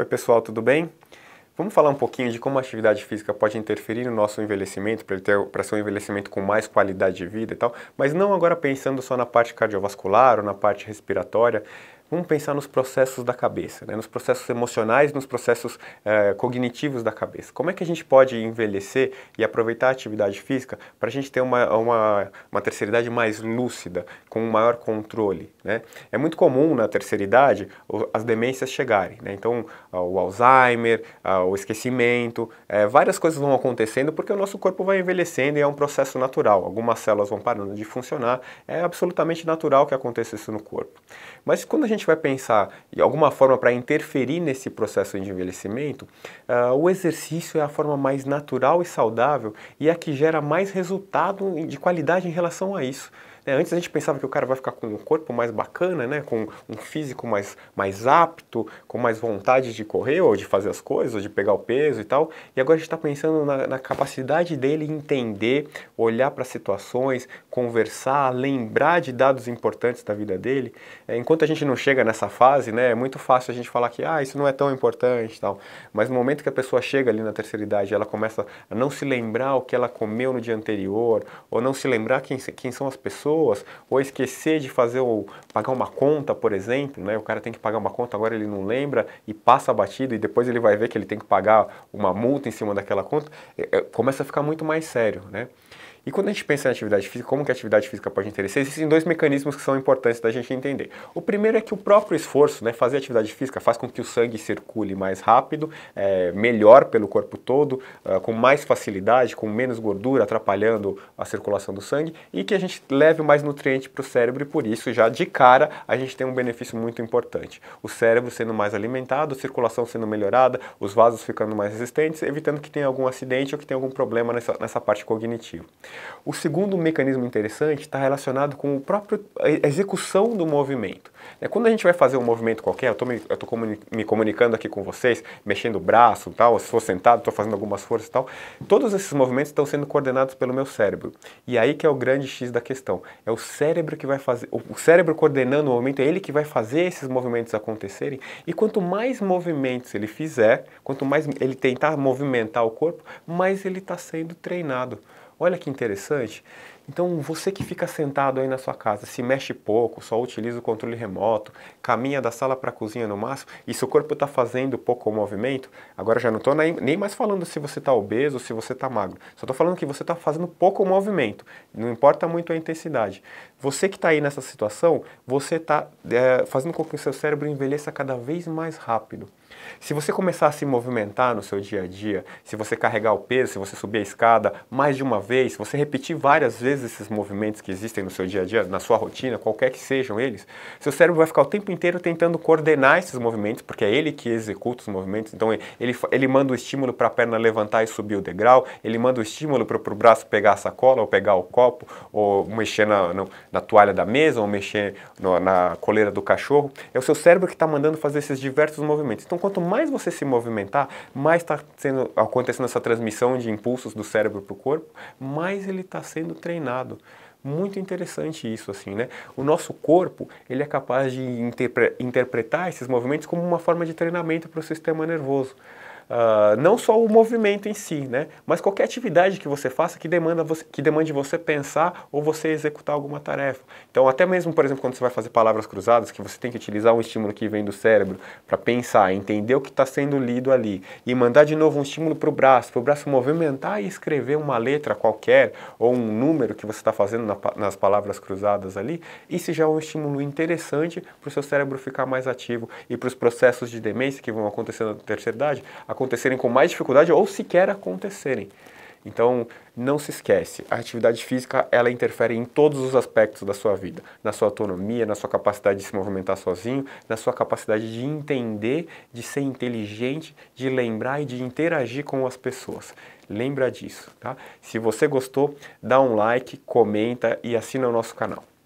Oi, pessoal, tudo bem? Vamos falar um pouquinho de como a atividade física pode interferir no nosso envelhecimento, para ser um envelhecimento com mais qualidade de vida e tal, mas não agora pensando só na parte cardiovascular ou na parte respiratória, Vamos pensar nos processos da cabeça, né? nos processos emocionais, nos processos eh, cognitivos da cabeça. Como é que a gente pode envelhecer e aproveitar a atividade física para a gente ter uma, uma, uma terceira idade mais lúcida, com um maior controle? Né? É muito comum na terceira idade as demências chegarem. Né? Então, ah, o Alzheimer, ah, o esquecimento, eh, várias coisas vão acontecendo porque o nosso corpo vai envelhecendo e é um processo natural. Algumas células vão parando de funcionar, é absolutamente natural que aconteça isso no corpo. Mas quando a gente gente vai pensar de alguma forma para interferir nesse processo de envelhecimento, uh, o exercício é a forma mais natural e saudável e é a que gera mais resultado de qualidade em relação a isso. Né? Antes a gente pensava que o cara vai ficar com um corpo mais bacana, né? com um físico mais, mais apto, com mais vontade de correr ou de fazer as coisas, ou de pegar o peso e tal. E agora a gente está pensando na, na capacidade dele entender, olhar para situações, conversar, lembrar de dados importantes da vida dele. É, enquanto a gente não chega nessa fase, né, é muito fácil a gente falar que ah, isso não é tão importante tal. Mas no momento que a pessoa chega ali na terceira idade, ela começa a não se lembrar o que ela comeu no dia anterior, ou não se lembrar quem, quem são as pessoas pessoas, ou esquecer de fazer o pagar uma conta, por exemplo, né? O cara tem que pagar uma conta, agora ele não lembra e passa batido e depois ele vai ver que ele tem que pagar uma multa em cima daquela conta, é, é, começa a ficar muito mais sério, né? E quando a gente pensa em atividade física, como que a atividade física pode interessar, existem dois mecanismos que são importantes da gente entender. O primeiro é que o próprio esforço, né, fazer atividade física, faz com que o sangue circule mais rápido, é, melhor pelo corpo todo, é, com mais facilidade, com menos gordura, atrapalhando a circulação do sangue, e que a gente leve leve mais nutriente para o cérebro e por isso já de cara a gente tem um benefício muito importante. O cérebro sendo mais alimentado, a circulação sendo melhorada, os vasos ficando mais resistentes, evitando que tenha algum acidente ou que tenha algum problema nessa, nessa parte cognitiva. O segundo mecanismo interessante está relacionado com o próprio é, execução do movimento. É, quando a gente vai fazer um movimento qualquer, eu estou me, me comunicando aqui com vocês, mexendo o braço, tal, se for sentado, estou fazendo algumas forças e tal, todos esses movimentos estão sendo coordenados pelo meu cérebro. E aí que é o grande X da questão é o cérebro que vai fazer, o cérebro coordenando o movimento, é ele que vai fazer esses movimentos acontecerem. E quanto mais movimentos ele fizer, quanto mais ele tentar movimentar o corpo, mais ele está sendo treinado. Olha que interessante. Então, você que fica sentado aí na sua casa, se mexe pouco, só utiliza o controle remoto, caminha da sala para a cozinha no máximo, e seu corpo está fazendo pouco movimento, agora já não estou nem mais falando se você está obeso, ou se você está magro, só estou falando que você está fazendo pouco movimento, não importa muito a intensidade. Você que está aí nessa situação, você está é, eh, fazendo com que o seu cérebro envelheça cada vez mais rápido. Se você começar a se movimentar no seu dia a dia, se você carregar o peso, se você subir a escada mais de uma vez, se você repetir várias vezes esses movimentos que existem no seu dia a dia, na sua rotina, qualquer que sejam eles, seu cérebro vai ficar o tempo inteiro tentando coordenar esses movimentos, porque é ele que executa os movimentos, então ele, ele, manda o estímulo para a perna levantar e subir o degrau, ele manda o estímulo para o braço pegar a sacola ou pegar o copo, ou mexer na, na, na toalha da mesa, ou mexer no, na coleira do cachorro. É o seu cérebro que está mandando fazer esses diversos movimentos. Então, quanto mais você se movimentar, mais está acontecendo essa transmissão de impulsos do cérebro para o corpo, mais ele está sendo treinado. Muito interessante isso, assim, né? O nosso corpo, ele é capaz de interpre interpretar esses movimentos como uma forma de treinamento para o sistema nervoso uh, não só o movimento em si, né? Mas qualquer atividade que você faça que, demanda você, que demande você pensar ou você executar alguma tarefa. Então, até mesmo, por exemplo, quando você vai fazer palavras cruzadas, que você tem que utilizar um estímulo que vem do cérebro para pensar, entender o que está sendo lido ali e mandar de novo um estímulo para o braço, para o braço movimentar e escrever uma letra qualquer ou um número que você está fazendo na, nas palavras cruzadas ali, isso já é um estímulo interessante para o seu cérebro ficar mais ativo e para os processos de demência que vão acontecer na terceira idade acontecerem com mais dificuldade ou sequer acontecerem. Então, não se esquece, a atividade física ela interfere em todos os aspectos da sua vida, na sua autonomia, na sua capacidade de se movimentar sozinho, na sua capacidade de entender, de ser inteligente, de lembrar e de interagir com as pessoas. Lembra disso, tá? Se você gostou, dá um like, comenta e assina o nosso canal.